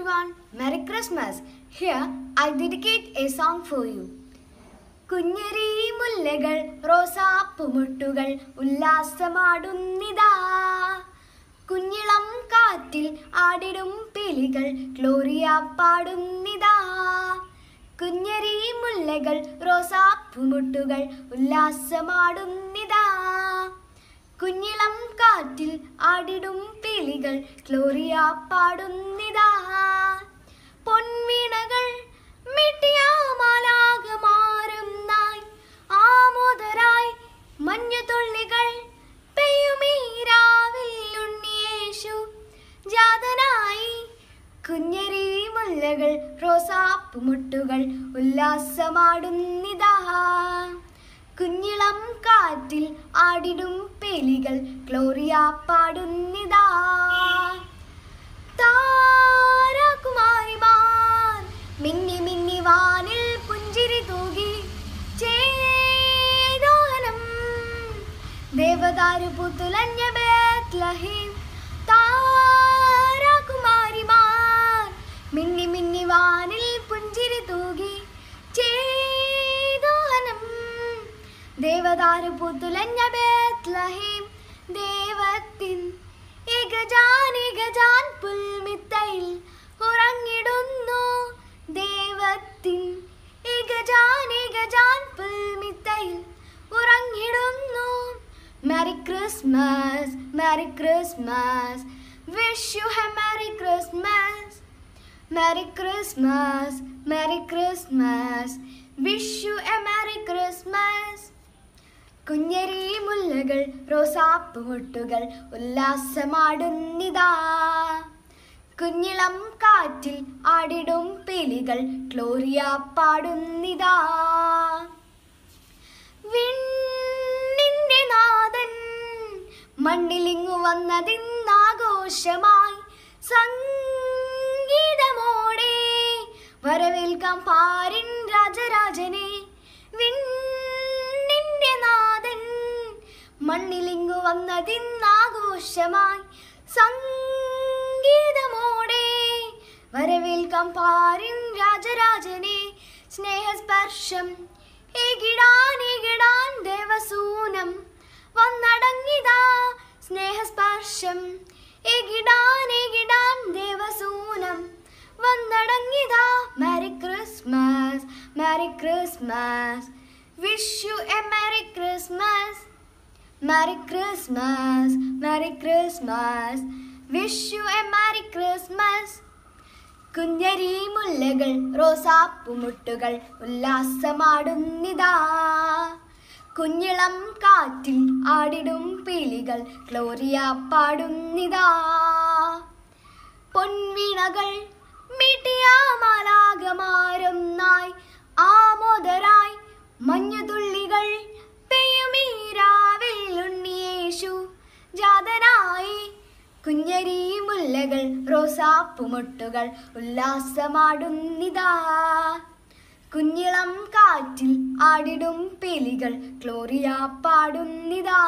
everyone, Merry Christmas. Here I dedicate a song for you. കുഞ്ഞിരി മുല്ലകൾ റോസാപ്പുമുട്ടുകൾ ഉല്ലാസമാടുന്നിതാ കുഞ്ഞിളം കാറ്റിൽ ആടിടും പിലികൾ ഗ്ലോറിയ പാടുന്നിതാ കുഞ്ഞരി മുല്ലകൾ റോസാപ്പുമുട്ടുകൾ ഉല്ലാസമാടുന്നിതാ കുഞ്ഞിളം കാറ്റിൽ ആടിടും പിലികൾ ഗ്ലോറിയ പാടുന്നിതാ മുല്ലേറി മുല്ലകൾ റോസാപ്പു മുട്ടുകൾ ഉല്ലാസമാടുന്നിതാ കുഞ്ഞിളം കാറ്റിൽ ആടിടും പേലികൾ ക്ലോറിയ പാടുന്നിതാ താരകുമാരിമാർ മിന്നി മിന്നി വാനിൽ പുഞ്ചിരി തൂകി ചേദോഹനം ദേവദാരു പുത്തുലഞ്ഞ ബേത്ലഹീം ദേവദാരു പുതുലഞ്ഞ ബേത്ലഹീം ദേവത്തിൻ ഇഗജാൻ ഇഗജാൻ പുൽമിത്തയിൽ ഉറങ്ങിടുന്നു ദേവത്തിൻ ഇഗജാൻ ഇഗജാൻ പുൽമിത്തയിൽ ഉറങ്ങിടുന്നു merry Christmas merry Christmas wish you a merry Christmas merry Christmas merry Christmas wish you കുഞ്ഞരി മുല്ലകൾ റോസാപ്പ് മുട്ടുകൾ ഉല്ലാസമാടുന്നിതാ കുഞ്ഞിളം കാറ്റിൽ ആടിടും പിലികൾ ക്ലോറിയ പാടുന്നിതാ വിണ്ണിന്റെ നാഥൻ മണ്ണിലിങ്ങു വന്നതിന്നാഘോഷമായി സംഗീതമോടെ വരവേൽക്കാം പാരൻ രാജരാജനെ വിണ്ണ മണ്ണിലിങ്ങു വന്നതിന്നാഘോഷമായി സംഗീതമോടെ വരവിൽ പാരിൻ രാജരാജനെ സ്നേഹസ്പർശം ഏകിടാൻ ദേവസൂനം വന്നടങ്ങിതാ സ്നേഹസ്പർശം ഏകിടാൻ ദേവസൂനം വന്നടങ്ങിതാ merry Christmas merry Christmas wish you a merry Christmas Merry Christmas, Merry Christmas, wish you a merry Christmas കുഞ്ഞരി മുല്ലകൾ റോസാപ്പുമുട്ടുകൾ ഉല്ലാസമാടുന്നിതാ കുഞ്ഞിളം കാറ്റിൽ ആടിടും പീലികൾ ഗ്ലോറിയ പാടുന്നിതാ പൊൻവീണകൾ മിടിയാമാലാകമാരൊന്നായി ആമോദരായി മഞ്ഞുതുള്ളി കുഞ്ഞരി മുല്ലകൾ റോസാപ്പുമൊട്ടുകൾ ഉല്ലാസമാടുന്നിതാ കുഞ്ഞിളം കാറ്റിൽ ആടിടും പെലികൾ ക്ലോറിയ പാടുന്നിതാ